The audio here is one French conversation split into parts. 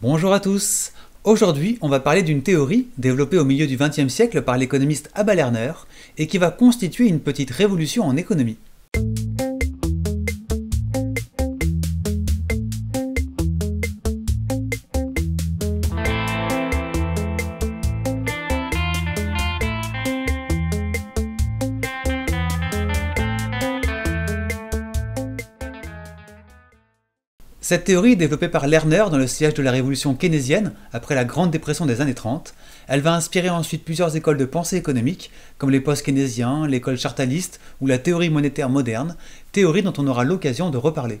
Bonjour à tous Aujourd'hui, on va parler d'une théorie développée au milieu du XXe siècle par l'économiste Abba Lerner et qui va constituer une petite révolution en économie. Cette théorie développée par Lerner dans le siège de la révolution keynésienne après la Grande Dépression des années 30. Elle va inspirer ensuite plusieurs écoles de pensée économique, comme les post-keynésiens, l'école chartaliste ou la théorie monétaire moderne, théorie dont on aura l'occasion de reparler.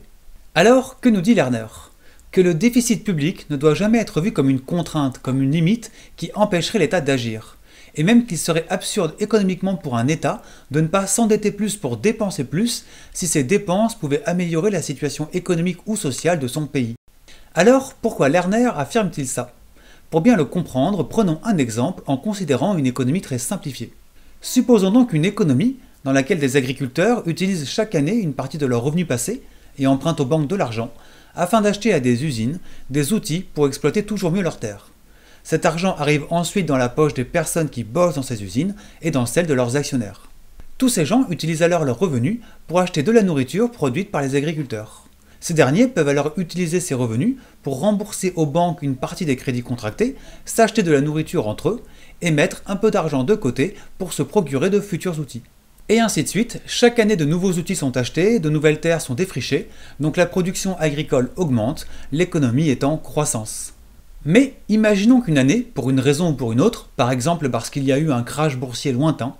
Alors, que nous dit Lerner Que le déficit public ne doit jamais être vu comme une contrainte, comme une limite qui empêcherait l'État d'agir et même qu'il serait absurde économiquement pour un État de ne pas s'endetter plus pour dépenser plus si ces dépenses pouvaient améliorer la situation économique ou sociale de son pays. Alors, pourquoi Lerner affirme-t-il ça Pour bien le comprendre, prenons un exemple en considérant une économie très simplifiée. Supposons donc une économie dans laquelle des agriculteurs utilisent chaque année une partie de leurs revenus passés et empruntent aux banques de l'argent afin d'acheter à des usines des outils pour exploiter toujours mieux leurs terres. Cet argent arrive ensuite dans la poche des personnes qui bossent dans ces usines et dans celle de leurs actionnaires. Tous ces gens utilisent alors leurs revenus pour acheter de la nourriture produite par les agriculteurs. Ces derniers peuvent alors utiliser ces revenus pour rembourser aux banques une partie des crédits contractés, s'acheter de la nourriture entre eux et mettre un peu d'argent de côté pour se procurer de futurs outils. Et ainsi de suite, chaque année de nouveaux outils sont achetés, de nouvelles terres sont défrichées, donc la production agricole augmente, l'économie est en croissance. Mais imaginons qu'une année, pour une raison ou pour une autre, par exemple parce qu'il y a eu un crash boursier lointain,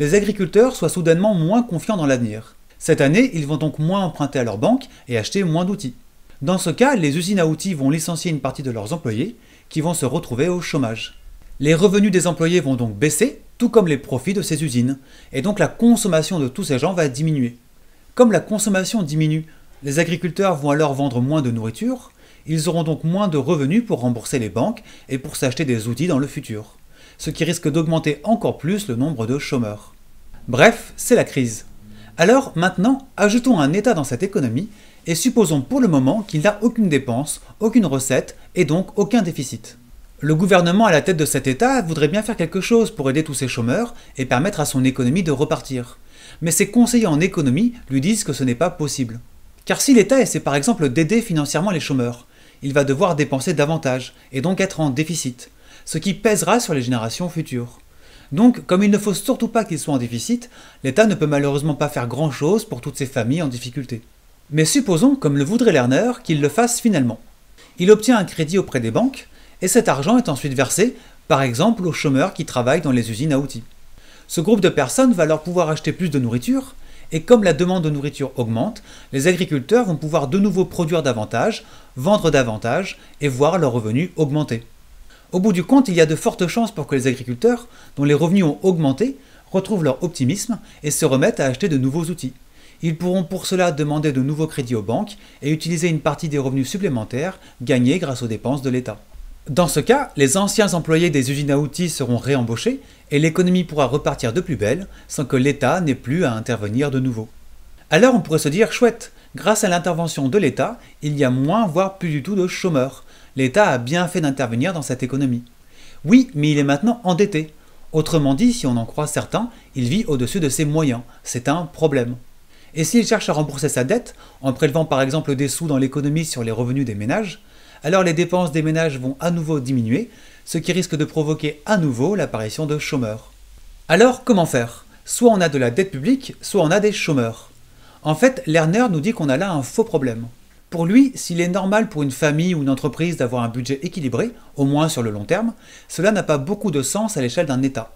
les agriculteurs soient soudainement moins confiants dans l'avenir. Cette année, ils vont donc moins emprunter à leur banque et acheter moins d'outils. Dans ce cas, les usines à outils vont licencier une partie de leurs employés, qui vont se retrouver au chômage. Les revenus des employés vont donc baisser, tout comme les profits de ces usines, et donc la consommation de tous ces gens va diminuer. Comme la consommation diminue, les agriculteurs vont alors vendre moins de nourriture, ils auront donc moins de revenus pour rembourser les banques et pour s'acheter des outils dans le futur, ce qui risque d'augmenter encore plus le nombre de chômeurs. Bref, c'est la crise. Alors maintenant, ajoutons un État dans cette économie et supposons pour le moment qu'il n'a aucune dépense, aucune recette et donc aucun déficit. Le gouvernement à la tête de cet État voudrait bien faire quelque chose pour aider tous ces chômeurs et permettre à son économie de repartir. Mais ses conseillers en économie lui disent que ce n'est pas possible. Car si l'État essaie par exemple d'aider financièrement les chômeurs, il va devoir dépenser davantage, et donc être en déficit, ce qui pèsera sur les générations futures. Donc, comme il ne faut surtout pas qu'il soit en déficit, l'État ne peut malheureusement pas faire grand-chose pour toutes ces familles en difficulté. Mais supposons, comme le voudrait Lerner, qu'il le fasse finalement. Il obtient un crédit auprès des banques, et cet argent est ensuite versé, par exemple, aux chômeurs qui travaillent dans les usines à outils. Ce groupe de personnes va alors pouvoir acheter plus de nourriture, et comme la demande de nourriture augmente, les agriculteurs vont pouvoir de nouveau produire davantage, vendre davantage et voir leurs revenus augmenter. Au bout du compte, il y a de fortes chances pour que les agriculteurs, dont les revenus ont augmenté, retrouvent leur optimisme et se remettent à acheter de nouveaux outils. Ils pourront pour cela demander de nouveaux crédits aux banques et utiliser une partie des revenus supplémentaires gagnés grâce aux dépenses de l'État. Dans ce cas, les anciens employés des usines à outils seront réembauchés et l'économie pourra repartir de plus belle sans que l'État n'ait plus à intervenir de nouveau. Alors on pourrait se dire chouette, grâce à l'intervention de l'État, il y a moins voire plus du tout de chômeurs. L'État a bien fait d'intervenir dans cette économie. Oui, mais il est maintenant endetté. Autrement dit, si on en croit certains, il vit au-dessus de ses moyens. C'est un problème. Et s'il cherche à rembourser sa dette, en prélevant par exemple des sous dans l'économie sur les revenus des ménages, alors les dépenses des ménages vont à nouveau diminuer, ce qui risque de provoquer à nouveau l'apparition de chômeurs. Alors comment faire Soit on a de la dette publique, soit on a des chômeurs. En fait, Lerner nous dit qu'on a là un faux problème. Pour lui, s'il est normal pour une famille ou une entreprise d'avoir un budget équilibré, au moins sur le long terme, cela n'a pas beaucoup de sens à l'échelle d'un État.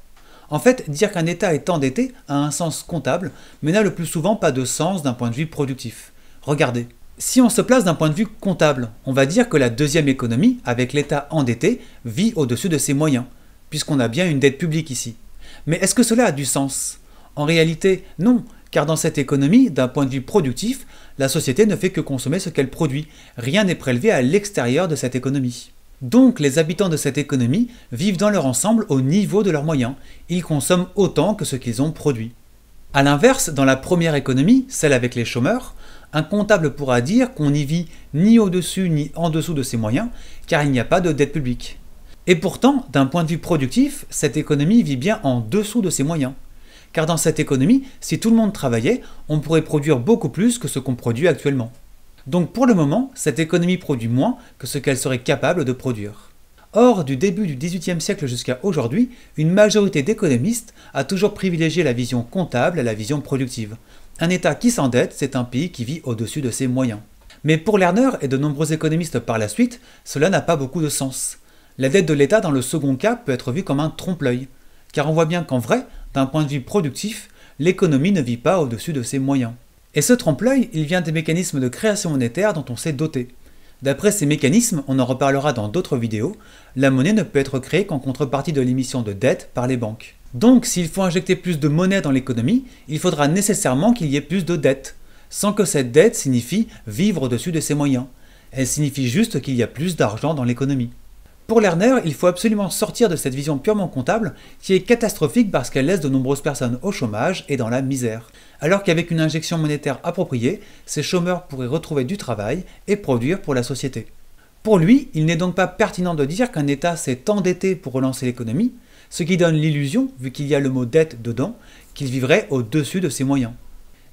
En fait, dire qu'un État est endetté a un sens comptable, mais n'a le plus souvent pas de sens d'un point de vue productif. Regardez, si on se place d'un point de vue comptable, on va dire que la deuxième économie, avec l'État endetté, vit au-dessus de ses moyens, puisqu'on a bien une dette publique ici. Mais est-ce que cela a du sens En réalité, non, car dans cette économie, d'un point de vue productif, la société ne fait que consommer ce qu'elle produit, rien n'est prélevé à l'extérieur de cette économie. Donc les habitants de cette économie vivent dans leur ensemble au niveau de leurs moyens, ils consomment autant que ce qu'ils ont produit. A l'inverse, dans la première économie, celle avec les chômeurs, un comptable pourra dire qu'on n'y vit ni au-dessus ni en dessous de ses moyens, car il n'y a pas de dette publique. Et pourtant, d'un point de vue productif, cette économie vit bien en dessous de ses moyens. Car dans cette économie, si tout le monde travaillait, on pourrait produire beaucoup plus que ce qu'on produit actuellement. Donc pour le moment, cette économie produit moins que ce qu'elle serait capable de produire. Or, du début du XVIIIe siècle jusqu'à aujourd'hui, une majorité d'économistes a toujours privilégié la vision comptable à la vision productive. Un État qui s'endette, c'est un pays qui vit au-dessus de ses moyens. Mais pour Lerner et de nombreux économistes par la suite, cela n'a pas beaucoup de sens. La dette de l'État dans le second cas peut être vue comme un trompe-l'œil, car on voit bien qu'en vrai, d'un point de vue productif, l'économie ne vit pas au-dessus de ses moyens. Et ce trompe-l'œil, il vient des mécanismes de création monétaire dont on s'est doté. D'après ces mécanismes, on en reparlera dans d'autres vidéos, la monnaie ne peut être créée qu'en contrepartie de l'émission de dettes par les banques. Donc s'il faut injecter plus de monnaie dans l'économie, il faudra nécessairement qu'il y ait plus de dettes, sans que cette dette signifie vivre au-dessus de ses moyens. Elle signifie juste qu'il y a plus d'argent dans l'économie. Pour Lerner, il faut absolument sortir de cette vision purement comptable qui est catastrophique parce qu'elle laisse de nombreuses personnes au chômage et dans la misère. Alors qu'avec une injection monétaire appropriée, ces chômeurs pourraient retrouver du travail et produire pour la société. Pour lui, il n'est donc pas pertinent de dire qu'un État s'est endetté pour relancer l'économie, ce qui donne l'illusion, vu qu'il y a le mot dette dedans, qu'il vivrait au-dessus de ses moyens.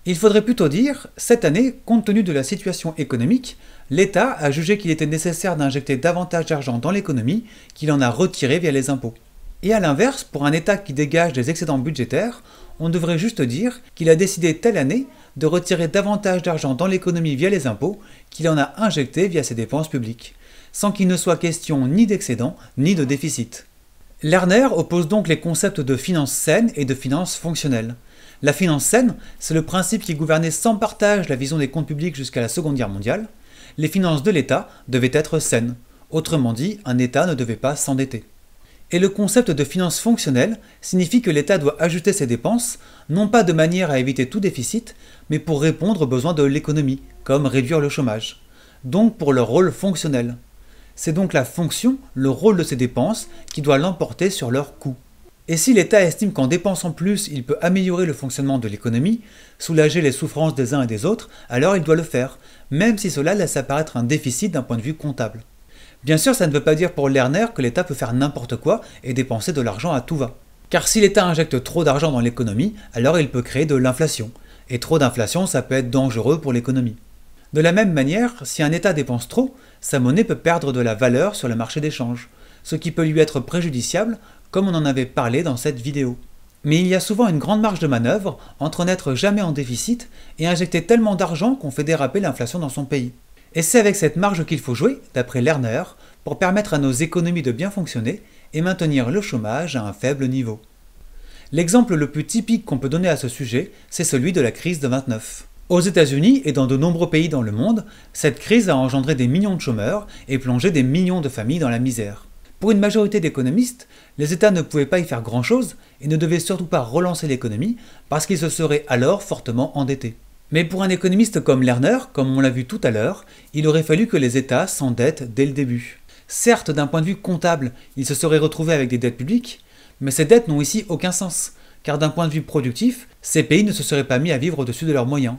Il faudrait plutôt dire, cette année, compte tenu de la situation économique, l'État a jugé qu'il était nécessaire d'injecter davantage d'argent dans l'économie qu'il en a retiré via les impôts. Et à l'inverse, pour un État qui dégage des excédents budgétaires, on devrait juste dire qu'il a décidé telle année de retirer davantage d'argent dans l'économie via les impôts qu'il en a injecté via ses dépenses publiques, sans qu'il ne soit question ni d'excédent ni de déficit. Lerner oppose donc les concepts de finance saine et de finance fonctionnelle. La finance saine, c'est le principe qui gouvernait sans partage la vision des comptes publics jusqu'à la Seconde Guerre mondiale. Les finances de l'État devaient être saines. Autrement dit, un État ne devait pas s'endetter. Et le concept de finance fonctionnelle signifie que l'État doit ajouter ses dépenses, non pas de manière à éviter tout déficit, mais pour répondre aux besoins de l'économie, comme réduire le chômage. Donc pour leur rôle fonctionnel. C'est donc la fonction, le rôle de ces dépenses, qui doit l'emporter sur leur coût. Et si l'État estime qu'en dépensant plus, il peut améliorer le fonctionnement de l'économie, soulager les souffrances des uns et des autres, alors il doit le faire, même si cela laisse apparaître un déficit d'un point de vue comptable. Bien sûr, ça ne veut pas dire pour Lerner que l'État peut faire n'importe quoi et dépenser de l'argent à tout va. Car si l'État injecte trop d'argent dans l'économie, alors il peut créer de l'inflation. Et trop d'inflation, ça peut être dangereux pour l'économie. De la même manière, si un État dépense trop, sa monnaie peut perdre de la valeur sur le marché d'échange, ce qui peut lui être préjudiciable comme on en avait parlé dans cette vidéo. Mais il y a souvent une grande marge de manœuvre entre n'être jamais en déficit et injecter tellement d'argent qu'on fait déraper l'inflation dans son pays. Et c'est avec cette marge qu'il faut jouer, d'après Lerner, pour permettre à nos économies de bien fonctionner et maintenir le chômage à un faible niveau. L'exemple le plus typique qu'on peut donner à ce sujet, c'est celui de la crise de 29. Aux États-Unis et dans de nombreux pays dans le monde, cette crise a engendré des millions de chômeurs et plongé des millions de familles dans la misère. Pour une majorité d'économistes, les États ne pouvaient pas y faire grand-chose et ne devaient surtout pas relancer l'économie parce qu'ils se seraient alors fortement endettés. Mais pour un économiste comme Lerner, comme on l'a vu tout à l'heure, il aurait fallu que les États s'endettent dès le début. Certes, d'un point de vue comptable, ils se seraient retrouvés avec des dettes publiques, mais ces dettes n'ont ici aucun sens, car d'un point de vue productif, ces pays ne se seraient pas mis à vivre au-dessus de leurs moyens.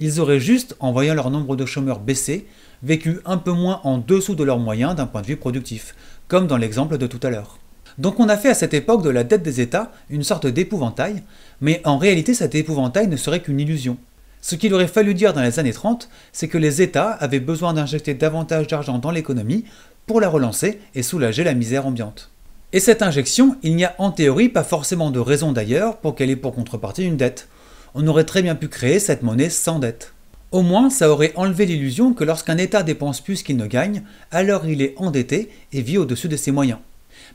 Ils auraient juste, en voyant leur nombre de chômeurs baisser, vécu un peu moins en dessous de leurs moyens d'un point de vue productif, comme dans l'exemple de tout à l'heure. Donc on a fait à cette époque de la dette des États une sorte d'épouvantail, mais en réalité cet épouvantail ne serait qu'une illusion. Ce qu'il aurait fallu dire dans les années 30, c'est que les États avaient besoin d'injecter davantage d'argent dans l'économie pour la relancer et soulager la misère ambiante. Et cette injection, il n'y a en théorie pas forcément de raison d'ailleurs pour qu'elle ait pour contrepartie une dette. On aurait très bien pu créer cette monnaie sans dette. Au moins, ça aurait enlevé l'illusion que lorsqu'un État dépense plus qu'il ne gagne, alors il est endetté et vit au-dessus de ses moyens.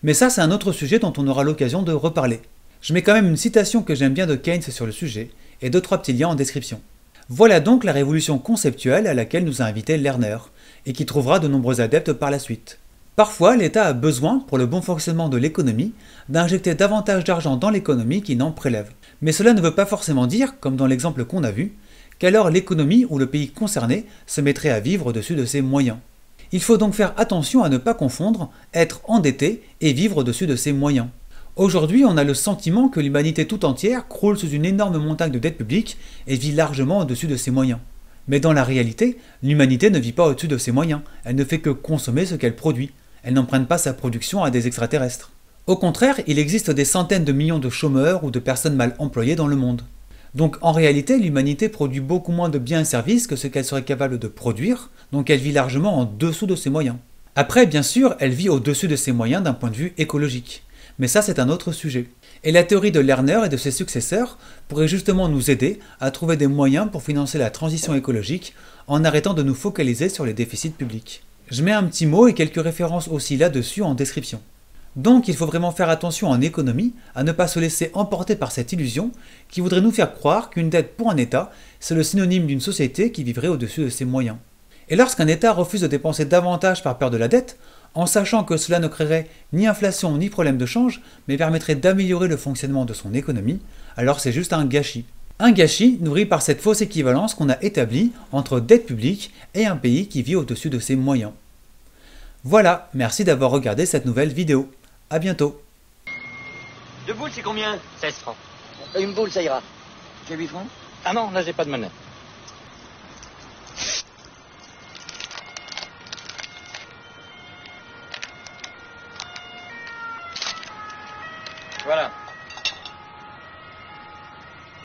Mais ça, c'est un autre sujet dont on aura l'occasion de reparler. Je mets quand même une citation que j'aime bien de Keynes sur le sujet, et deux trois petits liens en description. Voilà donc la révolution conceptuelle à laquelle nous a invité Lerner, et qui trouvera de nombreux adeptes par la suite. Parfois, l'État a besoin, pour le bon fonctionnement de l'économie, d'injecter davantage d'argent dans l'économie qui n'en prélève. Mais cela ne veut pas forcément dire, comme dans l'exemple qu'on a vu, qu'alors l'économie ou le pays concerné se mettrait à vivre au-dessus de ses moyens. Il faut donc faire attention à ne pas confondre être endetté et vivre au-dessus de ses moyens. Aujourd'hui, on a le sentiment que l'humanité tout entière croule sous une énorme montagne de dettes publiques et vit largement au-dessus de ses moyens. Mais dans la réalité, l'humanité ne vit pas au-dessus de ses moyens, elle ne fait que consommer ce qu'elle produit, elle n'emprunte pas sa production à des extraterrestres. Au contraire, il existe des centaines de millions de chômeurs ou de personnes mal employées dans le monde. Donc en réalité, l'humanité produit beaucoup moins de biens et services que ce qu'elle serait capable de produire, donc elle vit largement en dessous de ses moyens. Après, bien sûr, elle vit au-dessus de ses moyens d'un point de vue écologique. Mais ça, c'est un autre sujet. Et la théorie de Lerner et de ses successeurs pourrait justement nous aider à trouver des moyens pour financer la transition écologique en arrêtant de nous focaliser sur les déficits publics. Je mets un petit mot et quelques références aussi là-dessus en description. Donc il faut vraiment faire attention en économie à ne pas se laisser emporter par cette illusion qui voudrait nous faire croire qu'une dette pour un État, c'est le synonyme d'une société qui vivrait au-dessus de ses moyens. Et lorsqu'un État refuse de dépenser davantage par peur de la dette, en sachant que cela ne créerait ni inflation ni problème de change, mais permettrait d'améliorer le fonctionnement de son économie, alors c'est juste un gâchis. Un gâchis nourri par cette fausse équivalence qu'on a établie entre dette publique et un pays qui vit au-dessus de ses moyens. Voilà, merci d'avoir regardé cette nouvelle vidéo. À bientôt. Deux boules, c'est combien 16 francs. Une boule, ça ira. J'ai 8 francs Ah non, là, j'ai pas de monnaie. Voilà.